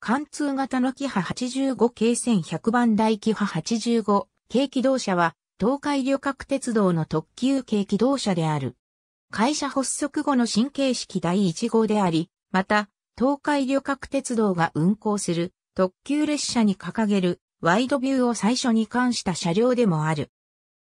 貫通型のキハ85系1100番台キハ85系機動車は東海旅客鉄道の特急系機動車である。会社発足後の新形式第1号であり、また東海旅客鉄道が運行する特急列車に掲げるワイドビューを最初に関した車両でもある。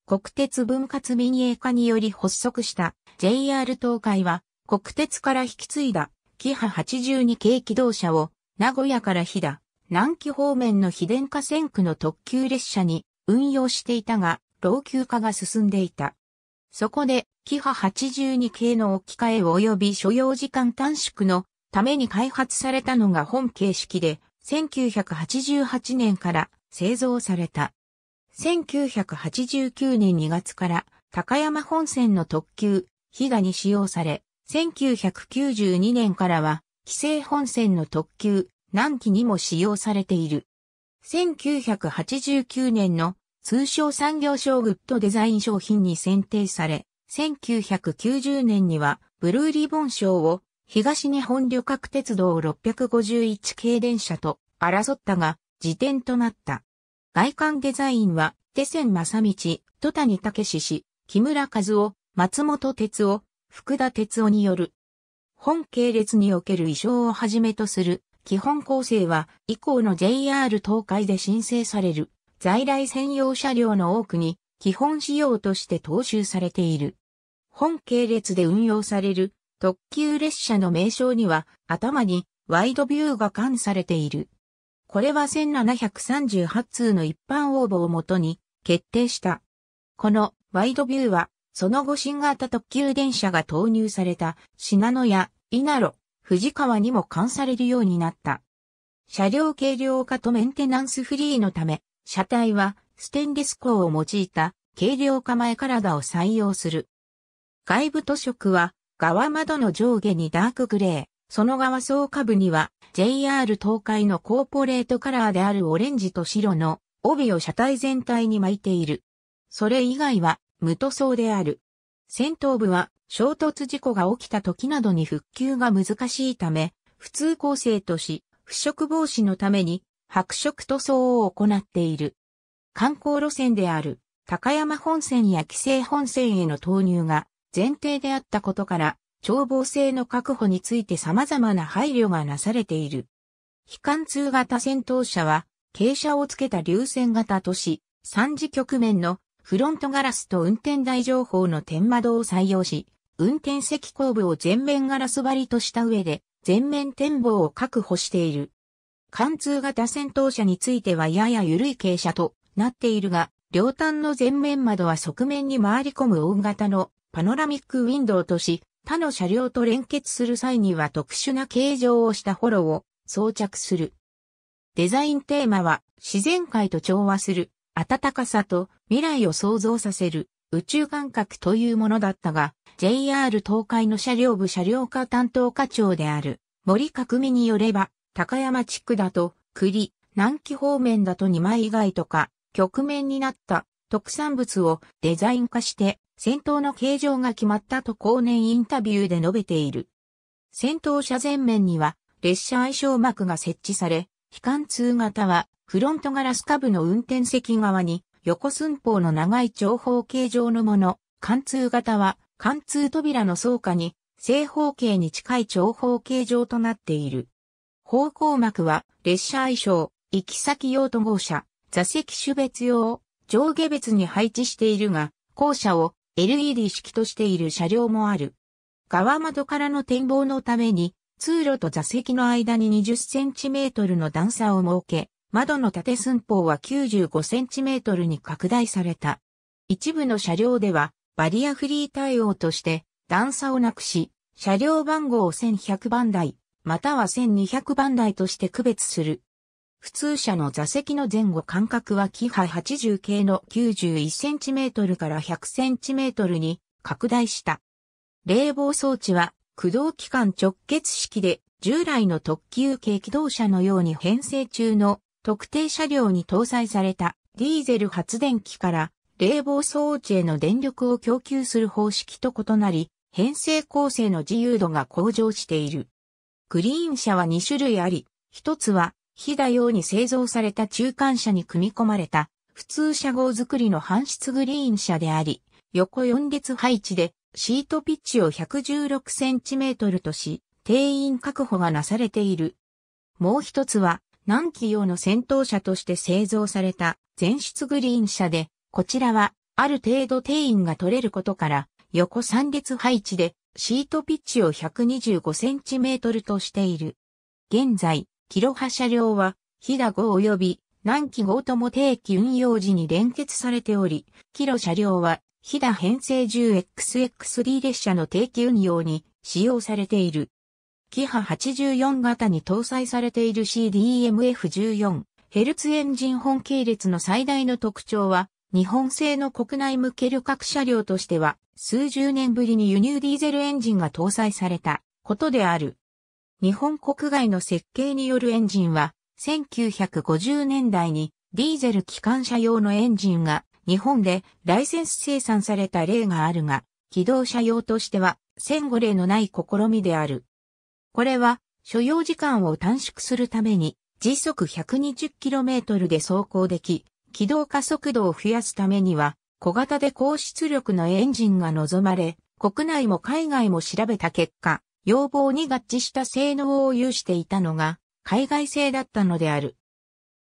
国鉄分割民営化により発足した JR 東海は国鉄から引き継いだキハ82系機動車を名古屋から飛騨、南紀方面の非電化線区の特急列車に運用していたが、老朽化が進んでいた。そこで、キハ82系の置き換え及び所要時間短縮のために開発されたのが本形式で、1988年から製造された。1989年2月から高山本線の特急、飛騨に使用され、1992年からは紀勢本線の特急、南紀にも使用されている。1989年の通商産業省グッドデザイン商品に選定され、1990年にはブルーリボン賞を東日本旅客鉄道651系電車と争ったが、辞典となった。外観デザインは、手仙正道、戸谷武氏、木村和夫、松本哲夫、福田哲夫による。本系列における衣装をはじめとする基本構成は以降の JR 東海で申請される在来専用車両の多くに基本仕様として踏襲されている。本系列で運用される特急列車の名称には頭にワイドビューが冠されている。これは1738通の一般応募をもとに決定した。このワイドビューはその後新型特急電車が投入された信濃や稲路、藤川にも関されるようになった。車両軽量化とメンテナンスフリーのため、車体はステンレス鋼を用いた軽量化前体を採用する。外部塗色は側窓の上下にダークグレー、その側層下部には JR 東海のコーポレートカラーであるオレンジと白の帯を車体全体に巻いている。それ以外は無塗装である。戦闘部は衝突事故が起きた時などに復旧が難しいため、普通構成とし、腐食防止のために白色塗装を行っている。観光路線である高山本線や紀勢本線への投入が前提であったことから、眺望性の確保について様々な配慮がなされている。非貫通型戦闘車は、傾斜をつけた流線型都市、三次局面のフロントガラスと運転台情報の天窓を採用し、運転席後部を全面ガラス張りとした上で、全面展望を確保している。貫通型戦闘車についてはやや緩い傾斜となっているが、両端の前面窓は側面に回り込む大型のパノラミックウィンドウとし、他の車両と連結する際には特殊な形状をしたホロを装着する。デザインテーマは自然界と調和する暖かさと未来を想像させる宇宙感覚というものだったが、JR 東海の車両部車両課担当課長である森角美によれば、高山地区だと栗、南紀方面だと2枚以外とか、局面になった特産物をデザイン化して戦闘の形状が決まったと後年インタビューで述べている。戦闘車前面には列車相性幕が設置され、非貫通型はフロントガラス下部の運転席側に横寸法の長い長方形状のもの、貫通型は貫通扉の倉下に正方形に近い長方形状となっている。方向膜は列車愛称、行き先用途号車、座席種別用、上下別に配置しているが、後車を LED 式としている車両もある。側窓からの展望のために、通路と座席の間に20センチメートルの段差を設け、窓の縦寸法は 95cm に拡大された。一部の車両ではバリアフリー対応として段差をなくし、車両番号を1100番台、または1200番台として区別する。普通車の座席の前後間隔はキハ80系の 91cm から 100cm に拡大した。冷房装置は駆動機関直結式で従来の特急系機動車のように編成中の特定車両に搭載されたディーゼル発電機から冷房装置への電力を供給する方式と異なり、編成構成の自由度が向上している。グリーン車は2種類あり、一つは、飛騨用に製造された中間車に組み込まれた、普通車号作りの搬出グリーン車であり、横4列配置で、シートピッチを 116cm とし、定員確保がなされている。もう一つは、南紀用の戦闘車として製造された全室グリーン車で、こちらはある程度定員が取れることから、横3列配置でシートピッチを 125cm としている。現在、キロ派車両は、飛騨5及び南紀5とも定期運用時に連結されており、キロ車両は、飛騨編成 10XXD 列車の定期運用に使用されている。キハ84型に搭載されている CDMF14 ヘルツエンジン本系列の最大の特徴は、日本製の国内向け旅客車両としては、数十年ぶりに輸入ディーゼルエンジンが搭載されたことである。日本国外の設計によるエンジンは、1950年代にディーゼル機関車用のエンジンが日本でライセンス生産された例があるが、機動車用としては、戦後例のない試みである。これは、所要時間を短縮するために、時速 120km で走行でき、軌道加速度を増やすためには、小型で高出力のエンジンが望まれ、国内も海外も調べた結果、要望に合致した性能を有していたのが、海外製だったのである。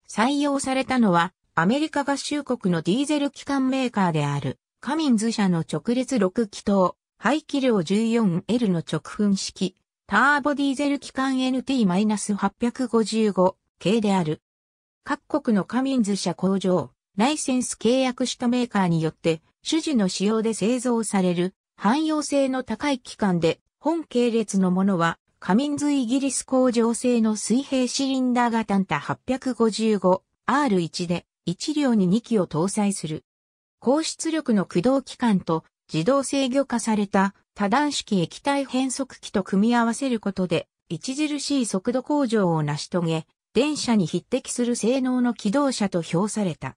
採用されたのは、アメリカ合衆国のディーゼル機関メーカーである、カミンズ社の直列6気筒、排気量 14L の直噴式、ターボディーゼル機関 NT-855 系である。各国のカミンズ社工場、ライセンス契約したメーカーによって、主事の使用で製造される、汎用性の高い機関で、本系列のものは、カミンズイギリス工場製の水平シリンダー型タンタ 855R1 で、1両に2機を搭載する。高出力の駆動機関と自動制御化された多段式液体変速機と組み合わせることで、著しい速度向上を成し遂げ、電車に匹敵する性能の機動車と評された。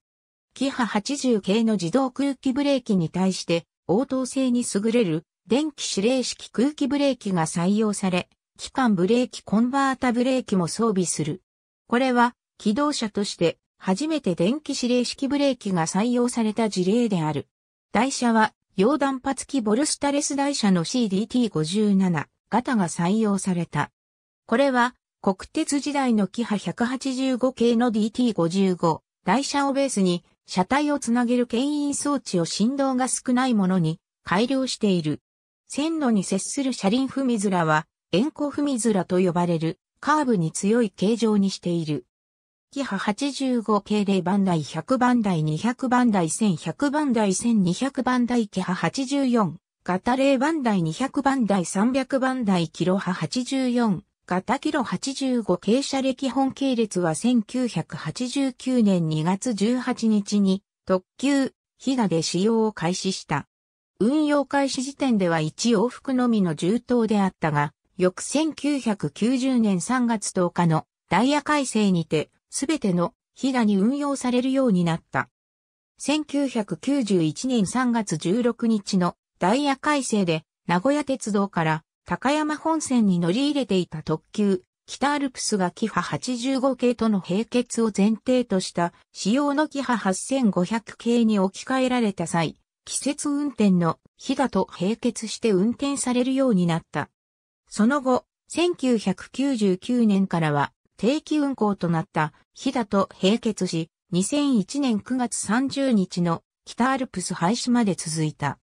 キハ80系の自動空気ブレーキに対して、応答性に優れる電気指令式空気ブレーキが採用され、機関ブレーキコンバータブレーキも装備する。これは、機動車として、初めて電気指令式ブレーキが採用された事例である。台車は溶断発機ボルスタレス台車の CDT57 型が採用された。これは国鉄時代のキハ185系の DT55 台車をベースに車体をつなげる牽引装置を振動が少ないものに改良している。線路に接する車輪踏み面は、円弧踏み面と呼ばれるカーブに強い形状にしている。キハ85系0番台100番台200番台1100番台1200番台キハ84、型0番台200番台300番台キロハ84、型キロ85系車歴本系列は1989年2月18日に特急、ヒガで使用を開始した。運用開始時点では1往復のみの重当であったが、翌1990年3月10日のダイヤ改正にてすべてのヒダに運用されるようになった。1991年3月16日のダイヤ改正で名古屋鉄道から高山本線に乗り入れていた特急、北アルプスがキハ85系との並結を前提とした使用のキハ8500系に置き換えられた際、季節運転の飛騨と並結して運転されるようになった。その後、1999年からは定期運行となった日だと並結し、2001年9月30日の北アルプス廃止まで続いた。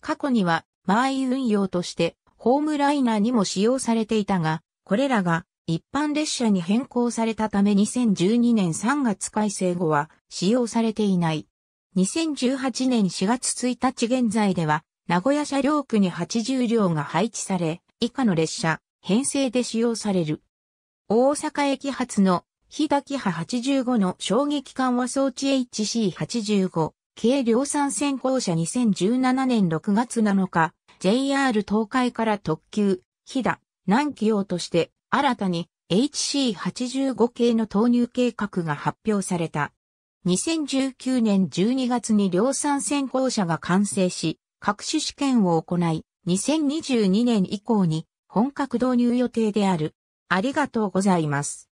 過去には、員運用としてホームライナーにも使用されていたが、これらが一般列車に変更されたため2012年3月改正後は使用されていない。2018年4月1日現在では、名古屋車両区に80両が配置され、以下の列車、編成で使用される。大阪駅発の日高波85の衝撃緩和装置 HC85、軽量産先行車2017年6月7日、JR 東海から特急、飛騨、南紀用として新たに HC85 系の投入計画が発表された。2019年12月に量産先行車が完成し、各種試験を行い、2022年以降に本格導入予定であるありがとうございます。